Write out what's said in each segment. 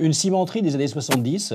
Une cimenterie des années 70,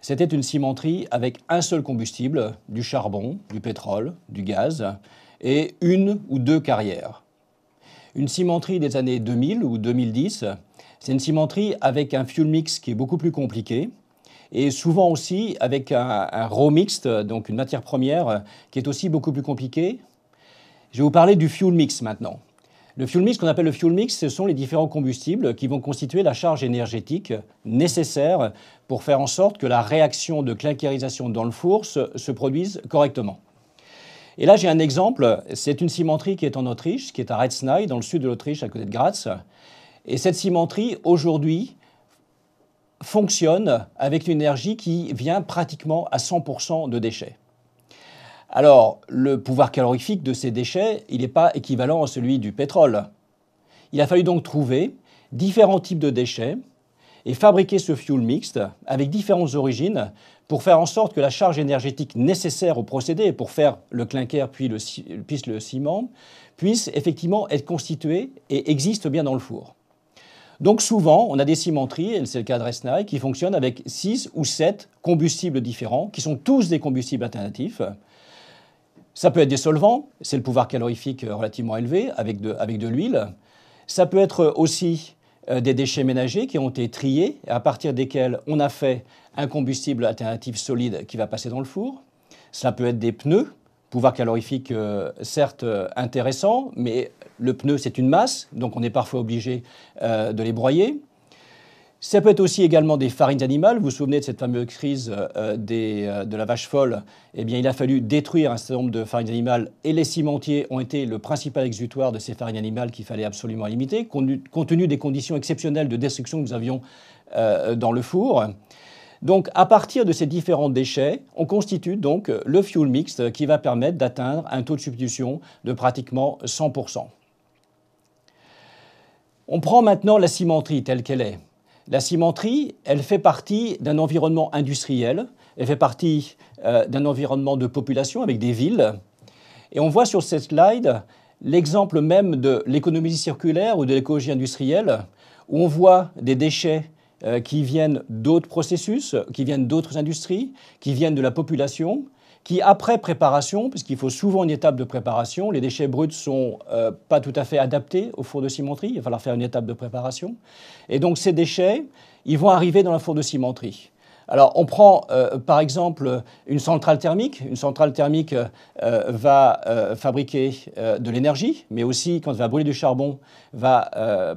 c'était une cimenterie avec un seul combustible, du charbon, du pétrole, du gaz, et une ou deux carrières. Une cimenterie des années 2000 ou 2010, c'est une cimenterie avec un fuel mix qui est beaucoup plus compliqué, et souvent aussi avec un, raw mix, donc une matière première, qui est aussi beaucoup plus compliquée. Je vais vous parler du fuel mix maintenant. Le fuel mix, qu'on appelle le fuel mix, ce sont les différents combustibles qui vont constituer la charge énergétique nécessaire pour faire en sorte que la réaction de clinkérisation dans le four se, produise correctement. Et là, j'ai un exemple. C'est une cimenterie qui est en Autriche, qui est à Retznay, dans le sud de l'Autriche, à côté de Graz. Et cette cimenterie, aujourd'hui, fonctionne avec une énergie qui vient pratiquement à 100% de déchets. Alors, le pouvoir calorifique de ces déchets, il n'est pas équivalent à celui du pétrole. Il a fallu donc trouver différents types de déchets et fabriquer ce fuel mixte avec différentes origines pour faire en sorte que la charge énergétique nécessaire au procédé pour faire le clinker puis le, ciment puisse effectivement être constituée et existe bien dans le four. Donc souvent, on a des cimenteries, et c'est le cas de Resnay, qui fonctionnent avec 6 ou 7 combustibles différents, qui sont tous des combustibles alternatifs, ça peut être des solvants, c'est le pouvoir calorifique euh, relativement élevé avec de, l'huile. Ça peut être euh, aussi euh, des déchets ménagers qui ont été triés, à partir desquels on a fait un combustible alternatif solide qui va passer dans le four. Ça peut être des pneus, pouvoir calorifique certes intéressant, mais le pneu c'est une masse, donc on est parfois obligé de les broyer. Ça peut être aussi également des farines animales. Vous vous souvenez de cette fameuse crise euh, euh, euh, de la vache folle Eh bien, il a fallu détruire un certain nombre de farines animales et les cimentiers ont été le principal exutoire de ces farines animales qu'il fallait absolument limiter, compte tenu des conditions exceptionnelles de destruction que nous avions dans le four. Donc, à partir de ces différents déchets, on constitue donc le fuel mix qui va permettre d'atteindre un taux de substitution de pratiquement 100%. On prend maintenant la cimenterie telle qu'elle est. La cimenterie, elle fait partie d'un environnement industriel, elle fait partie euh, d'un environnement de population avec des villes. Et on voit sur cette slide l'exemple même de l'économie circulaire ou de l'écologie industrielle, où on voit des déchets euh, qui viennent d'autres processus, qui viennent d'autres industries, qui viennent de la population, qui, après préparation, puisqu'il faut souvent une étape de préparation, les déchets bruts ne sont euh, pas tout à fait adaptés au four de cimenterie, il va falloir faire une étape de préparation. Et donc ces déchets, ils vont arriver dans la four de cimenterie. Alors, on prend euh, par exemple une centrale thermique. Une centrale thermique euh, va fabriquer de l'énergie, mais aussi, quand elle va brûler du charbon, va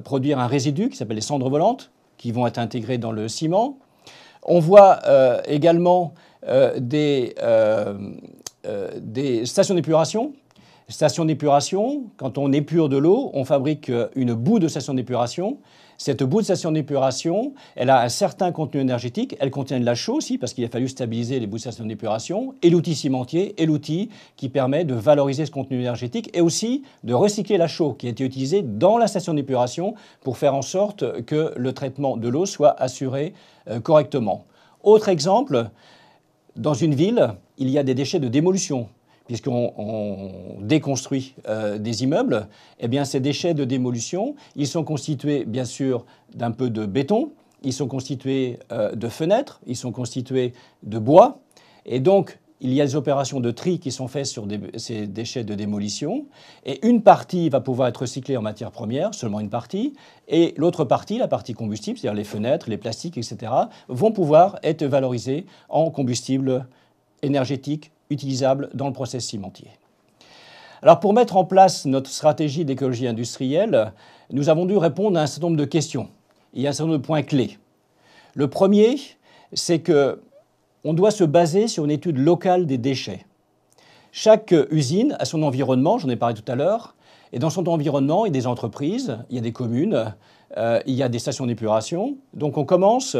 produire un résidu qui s'appelle les cendres volantes, qui vont être intégrées dans le ciment. On voit également euh, euh, euh, des, stations d'épuration. Station d'épuration, quand on épure de l'eau, on fabrique une boue de station d'épuration. Cette boue de station d'épuration, elle a un certain contenu énergétique, elle contient de la chaux aussi, parce qu'il a fallu stabiliser les boues de station d'épuration, et l'outil cimentier est l'outil qui permet de valoriser ce contenu énergétique, et aussi de recycler la chaux qui a été utilisée dans la station d'épuration pour faire en sorte que le traitement de l'eau soit assuré correctement. Autre exemple, dans une ville, il y a des déchets de démolition puisqu'on déconstruit euh, des immeubles, eh bien ces déchets de démolition, ils sont constitués bien sûr d'un peu de béton, ils sont constitués euh, de fenêtres, ils sont constitués de bois, et donc il y a des opérations de tri qui sont faites sur ces déchets de démolition. Et une partie va pouvoir être recyclée en matière première, seulement une partie. Et l'autre partie, la partie combustible, c'est-à-dire les fenêtres, les plastiques, etc., vont pouvoir être valorisées en combustible énergétique utilisable dans le process cimentier. Alors pour mettre en place notre stratégie d'écologie industrielle, nous avons dû répondre à un certain nombre de questions. Il y a un certain nombre de points clés. Le premier, c'est que on doit se baser sur une étude locale des déchets. Chaque usine a son environnement, j'en ai parlé tout à l'heure, et dans son environnement, il y a des entreprises, il y a des communes, euh, il y a des stations d'épuration. Donc on commence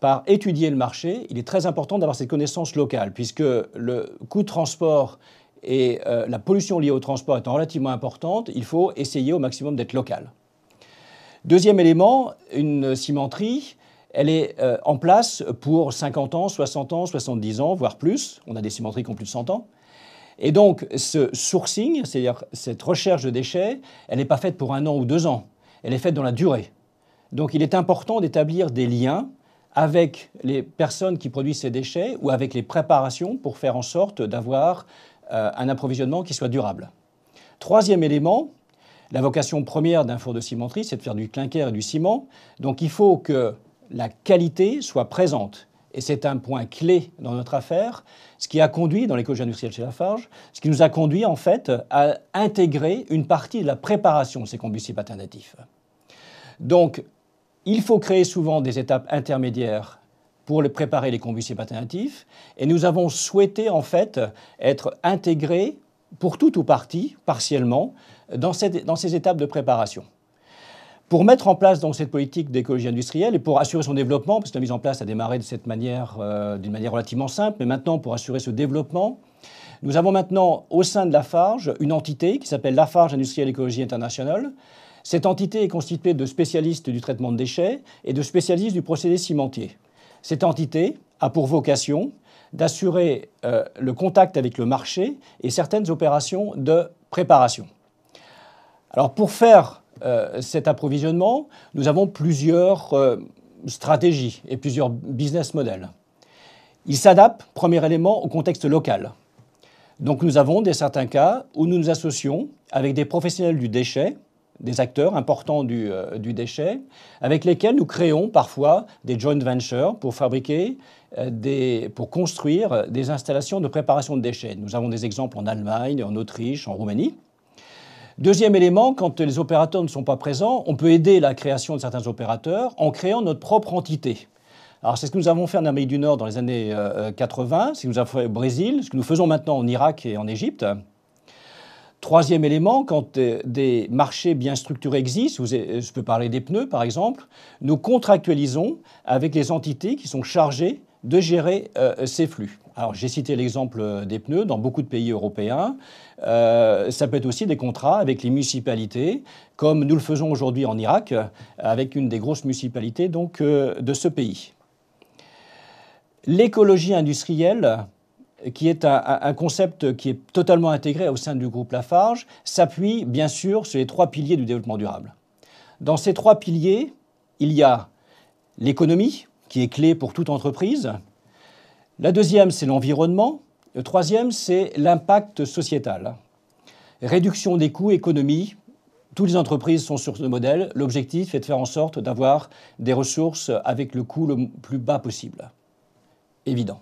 par étudier le marché. Il est très important d'avoir cette connaissance locale, puisque le coût de transport et euh, la pollution liée au transport étant relativement importante, il faut essayer au maximum d'être local. Deuxième élément, une cimenterie, elle est euh, en place pour 50 ans, 60 ans, 70 ans, voire plus. On a des cimenteries qui ont plus de 100 ans. Et donc, ce sourcing, c'est-à-dire cette recherche de déchets, elle n'est pas faite pour un an ou deux ans. Elle est faite dans la durée. Donc, il est important d'établir des liens avec les personnes qui produisent ces déchets ou avec les préparations pour faire en sorte d'avoir euh, un approvisionnement qui soit durable. Troisième élément, la vocation première d'un four de cimenterie, c'est de faire du clinker et du ciment. Donc, il faut que la qualité soit présente. Et c'est un point clé dans notre affaire, ce qui a conduit, dans l'écologie industrielle chez Lafarge, ce qui nous a conduit en fait à intégrer une partie de la préparation de ces combustibles alternatifs. Donc, il faut créer souvent des étapes intermédiaires pour préparer les combustibles alternatifs, et nous avons souhaité en fait être intégrés pour tout ou partie, partiellement, dans ces étapes de préparation. Pour mettre en place cette politique d'écologie industrielle et pour assurer son développement, parce que la mise en place a démarré de cette manière, euh, d'une manière relativement simple, mais maintenant pour assurer ce développement, nous avons maintenant au sein de la Farge une entité qui s'appelle la Farge Industrielle Écologie Internationale. Cette entité est constituée de spécialistes du traitement de déchets et de spécialistes du procédé cimentier. Cette entité a pour vocation d'assurer euh, le contact avec le marché et certaines opérations de préparation. Alors pour faire euh, cet approvisionnement, nous avons plusieurs euh, stratégies et plusieurs business models. Ils s'adaptent, premier élément, au contexte local. Donc nous avons des certains cas où nous nous associons avec des professionnels du déchet, des acteurs importants du, euh, déchet, avec lesquels nous créons parfois des joint ventures pour fabriquer, pour construire des installations de préparation de déchets. Nous avons des exemples en Allemagne, en Autriche, en Roumanie. Deuxième élément, quand les opérateurs ne sont pas présents, on peut aider la création de certains opérateurs en créant notre propre entité. Alors c'est ce que nous avons fait en Amérique du Nord dans les années 80, euh, euh, ce que nous avons fait au Brésil, ce que nous faisons maintenant en Irak et en Égypte. Troisième élément, quand des marchés bien structurés existent, je peux parler des pneus par exemple, nous contractualisons avec les entités qui sont chargées de gérer euh, ces flux. Alors j'ai cité l'exemple euh, des pneus dans beaucoup de pays européens. Euh, ça peut être aussi des contrats avec les municipalités, comme nous le faisons aujourd'hui en Irak, euh, avec une des grosses municipalités donc, de ce pays. L'écologie industrielle, qui est un, un, concept qui est totalement intégré au sein du groupe Lafarge, s'appuie bien sûr sur les trois piliers du développement durable. Dans ces trois piliers, il y a l'économie, qui est clé pour toute entreprise, la deuxième, c'est l'environnement. Le troisième, c'est l'impact sociétal. Réduction des coûts, économie. Toutes les entreprises sont sur ce modèle. L'objectif est de faire en sorte d'avoir des ressources avec le coût le plus bas possible. Évident.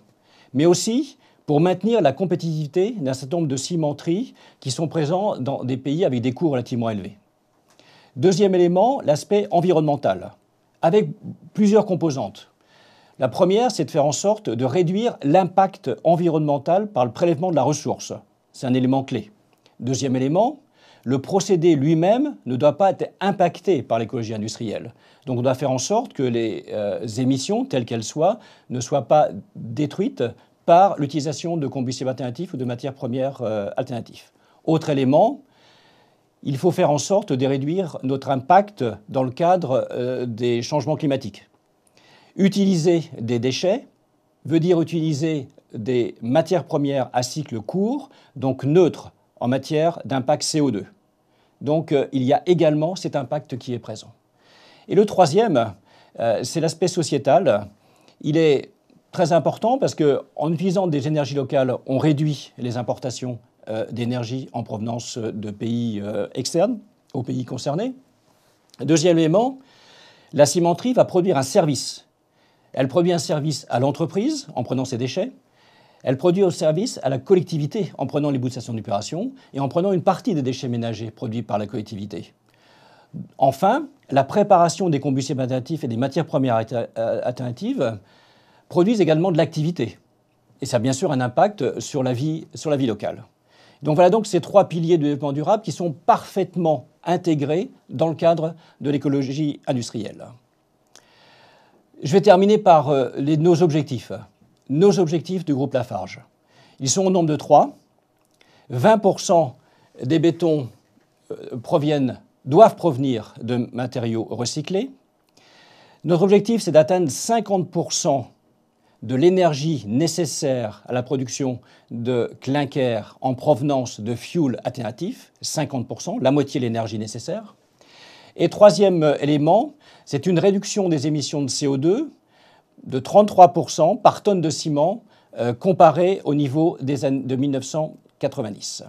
Mais aussi pour maintenir la compétitivité d'un certain nombre de cimenteries qui sont présents dans des pays avec des coûts relativement élevés. Deuxième élément, l'aspect environnemental, avec plusieurs composantes. La première, c'est de faire en sorte de réduire l'impact environnemental par le prélèvement de la ressource. C'est un élément clé. Deuxième élément, le procédé lui-même ne doit pas être impacté par l'écologie industrielle. Donc on doit faire en sorte que les euh, émissions, telles qu'elles soient, ne soient pas détruites par l'utilisation de combustibles alternatifs ou de matières premières euh, alternatives. Autre élément, il faut faire en sorte de réduire notre impact dans le cadre euh, des changements climatiques. Utiliser des déchets veut dire utiliser des matières premières à cycle court, donc neutres en matière d'impact CO2. Donc euh, il y a également cet impact qui est présent. Et le troisième, euh, c'est l'aspect sociétal. Il est très important parce qu'en utilisant des énergies locales, on réduit les importations euh, d'énergie en provenance de pays externes aux pays concernés. Deuxième élément, la cimenterie va produire un service elle produit un service à l'entreprise en prenant ses déchets. Elle produit un service à la collectivité en prenant les bouts de station d'opération et en prenant une partie des déchets ménagers produits par la collectivité. Enfin, la préparation des combustibles alternatifs et des matières premières euh, alternatives produisent également de l'activité. Et ça a bien sûr un impact sur la vie, sur la vie locale. Donc voilà donc ces trois piliers du développement durable qui sont parfaitement intégrés dans le cadre de l'écologie industrielle. Je vais terminer par euh, nos objectifs. Nos objectifs du groupe Lafarge. Ils sont au nombre de trois. 20% des bétons euh, doivent provenir de matériaux recyclés. Notre objectif, c'est d'atteindre 50% de l'énergie nécessaire à la production de clinker en provenance de fuels alternatifs. 50%, la moitié de l'énergie nécessaire. Et troisième élément, c'est une réduction des émissions de CO2 de 33% par tonne de ciment euh, comparée au niveau des années de 1990.